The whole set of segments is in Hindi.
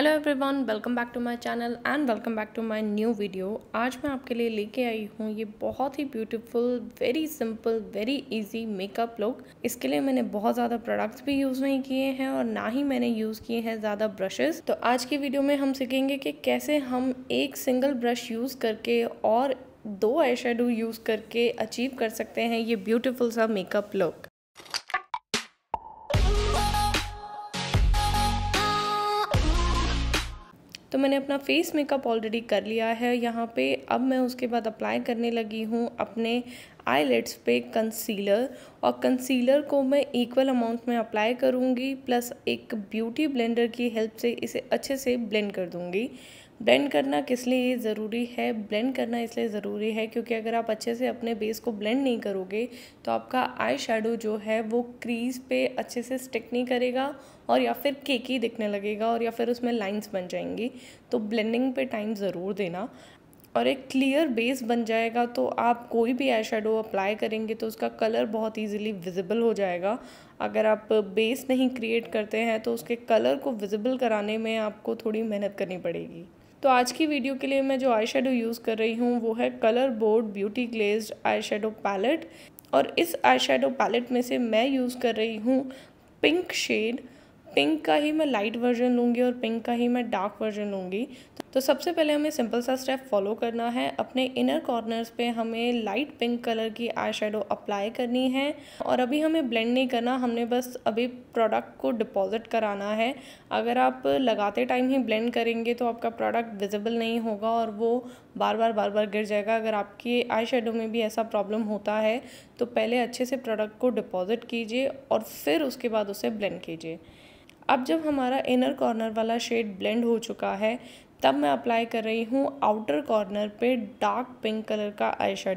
hello everyone welcome back to my channel and welcome back to my new video आज मैं आपके लिए लेके आई हूँ ये बहुत ही beautiful very simple very easy makeup look इसके लिए मैंने बहुत ज़्यादा प्रोडक्ट्स भी यूज़ नहीं किए हैं और ना ही मैंने यूज़ किए हैं ज़्यादा ब्रशेस तो आज की वीडियो में हम सीखेंगे कि कैसे हम एक सिंगल ब्रश यूज़ करके और दो आई यूज़ करके अचीव कर सकते हैं ये ब्यूटिफुल सा मेकअप लुक तो मैंने अपना फेस मेकअप ऑलरेडी कर लिया है यहाँ पे अब मैं उसके बाद अप्लाई करने लगी हूँ अपने आईलेट्स पे कंसीलर और कंसीलर को मैं इक्वल अमाउंट में अप्लाई करूँगी प्लस एक ब्यूटी ब्लेंडर की हेल्प से इसे अच्छे से ब्लेंड कर दूँगी ब्लेंड करना किस लिए ज़रूरी है ब्लेंड करना इसलिए ज़रूरी है क्योंकि अगर आप अच्छे से अपने बेस को ब्लेंड नहीं करोगे तो आपका आई शेडो जो है वो क्रीज पे अच्छे से स्टिक नहीं करेगा और या फिर केकी दिखने लगेगा और या फिर उसमें लाइंस बन जाएंगी तो ब्लेंडिंग पे टाइम ज़रूर देना और एक क्लियर बेस बन जाएगा तो आप कोई भी आई अप्लाई करेंगे तो उसका कलर बहुत इजीली विजिबल हो जाएगा अगर आप बेस नहीं क्रिएट करते हैं तो उसके कलर को विजिबल कराने में आपको थोड़ी मेहनत करनी पड़ेगी तो आज की वीडियो के लिए मैं जो आई यूज़ कर रही हूँ वो है colour board beauty glazed eye palette और इस आई पैलेट में से मैं यूज़ कर रही हूँ पिंक शेड पिंक का ही मैं लाइट वर्जन लूँगी और पिंक का ही मैं डार्क वर्जन लूँगी तो सबसे पहले हमें सिंपल सा स्टेप फॉलो करना है अपने इनर कॉर्नर्स पे हमें लाइट पिंक कलर की आई शेडो अप्लाई करनी है और अभी हमें ब्लेंड नहीं करना हमने बस अभी प्रोडक्ट को डिपॉजिट कराना है अगर आप लगाते टाइम ही ब्लेंड करेंगे तो आपका प्रोडक्ट विजिबल नहीं होगा और वो बार बार बार बार गिर जाएगा अगर आपकी आई शेडो में भी ऐसा प्रॉब्लम होता है तो पहले अच्छे से प्रोडक्ट को डिपॉजिट कीजिए और फिर उसके बाद उसे ब्लेंड कीजिए अब जब हमारा इनर कॉर्नर वाला शेड ब्लेंड हो चुका है तब मैं अप्लाई कर रही हूँ आउटर कॉर्नर पे डार्क पिंक कलर का आई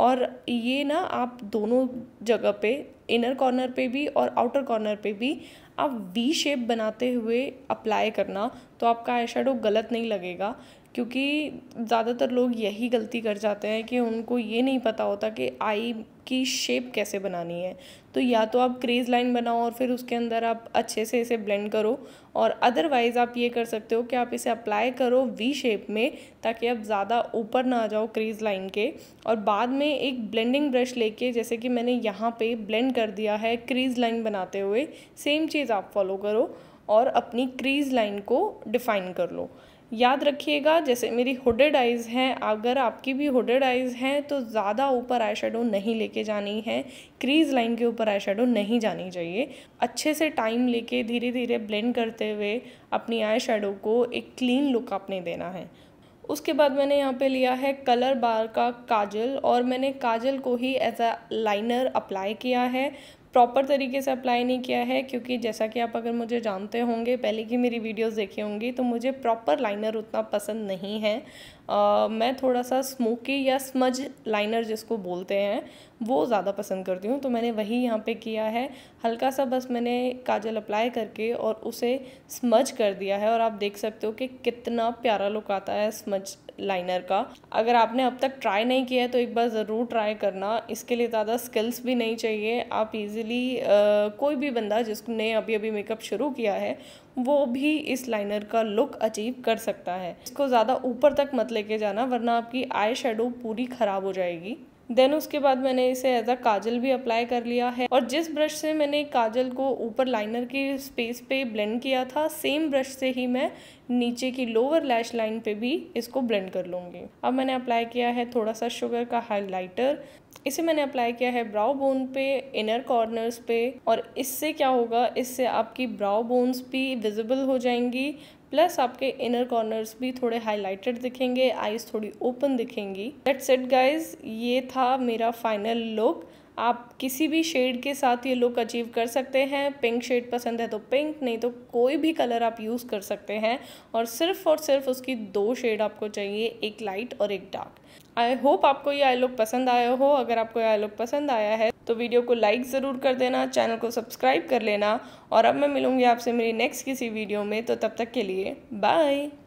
और ये ना आप दोनों जगह पे इनर कॉर्नर पे भी और आउटर कॉर्नर पे भी आप वी शेप बनाते हुए अप्लाई करना तो आपका आई गलत नहीं लगेगा क्योंकि ज़्यादातर लोग यही गलती कर जाते हैं कि उनको ये नहीं पता होता कि आई की शेप कैसे बनानी है तो या तो आप क्रेज़ लाइन बनाओ और फिर उसके अंदर आप अच्छे से इसे ब्लेंड करो और अदरवाइज़ आप ये कर सकते हो कि आप इसे अप्लाई करो वी शेप में ताकि आप ज़्यादा ऊपर ना आ जाओ क्रेज़ लाइन के और बाद में एक ब्लेंडिंग ब्रश लेके जैसे कि मैंने यहाँ पे ब्लेंड कर दिया है क्रीज लाइन बनाते हुए सेम चीज़ आप फॉलो करो और अपनी क्रीज लाइन को डिफ़ाइन कर लो याद रखिएगा जैसे मेरी हुडेड आइज़ हैं अगर आपकी भी हुडेड आइज़ हैं तो ज़्यादा ऊपर आई नहीं लेके जानी है क्रीज लाइन के ऊपर आई नहीं जानी चाहिए अच्छे से टाइम लेके धीरे धीरे ब्लेंड करते हुए अपनी आई को एक क्लीन लुक आपने देना है उसके बाद मैंने यहाँ पे लिया है कलर बार का काजल और मैंने काजल को ही एज अ लाइनर अप्लाई किया है प्रॉपर तरीके से अप्लाई नहीं किया है क्योंकि जैसा कि आप अगर मुझे जानते होंगे पहले की मेरी वीडियोस देखी होंगी तो मुझे प्रॉपर लाइनर उतना पसंद नहीं है आ, मैं थोड़ा सा स्मोकी या स्मज लाइनर जिसको बोलते हैं वो ज़्यादा पसंद करती हूँ तो मैंने वही यहाँ पे किया है हल्का सा बस मैंने काजल अप्लाई करके और उसे स्मज कर दिया है और आप देख सकते हो कि कितना प्यारा लुक आता है स्मज लाइनर का अगर आपने अब तक ट्राई नहीं किया है तो एक बार ज़रूर ट्राई करना इसके लिए ज़्यादा स्किल्स भी नहीं चाहिए आप इजीली कोई भी बंदा जिसने अभी अभी मेकअप शुरू किया है वो भी इस लाइनर का लुक अचीव कर सकता है इसको ज़्यादा ऊपर तक मत लेके जाना वरना आपकी आई शेडो पूरी ख़राब हो जाएगी देन उसके बाद मैंने इसे एज अ काजल भी अप्लाई कर लिया है और जिस ब्रश से मैंने काजल को ऊपर लाइनर की स्पेस पे ब्लेंड किया था सेम ब्रश से ही मैं नीचे की लोअर लैश लाइन पे भी इसको ब्लेंड कर लूँगी अब मैंने अप्लाई किया है थोड़ा सा शुगर का हाइलाइटर इसे मैंने अप्लाई किया है ब्राउ बोन पे इनर कॉर्नर्स पे और इससे क्या होगा इससे आपकी ब्राउ बोन्स भी विजिबल हो जाएंगी प्लस आपके इनर कॉर्नर्स भी थोड़े हाईलाइटेड दिखेंगे आईज थोड़ी ओपन दिखेंगी दैट्स इट गाइज ये था मेरा फाइनल लुक आप किसी भी शेड के साथ ये लुक अचीव कर सकते हैं पिंक शेड पसंद है तो पिंक नहीं तो कोई भी कलर आप यूज़ कर सकते हैं और सिर्फ और सिर्फ उसकी दो शेड आपको चाहिए एक लाइट और एक डार्क आई होप आपको ये आई लुक पसंद आया हो अगर आपको ये आई लुक पसंद आया है तो वीडियो को लाइक ज़रूर कर देना चैनल को सब्सक्राइब कर लेना और अब मैं मिलूँगी आपसे मेरी नेक्स्ट किसी वीडियो में तो तब तक के लिए बाय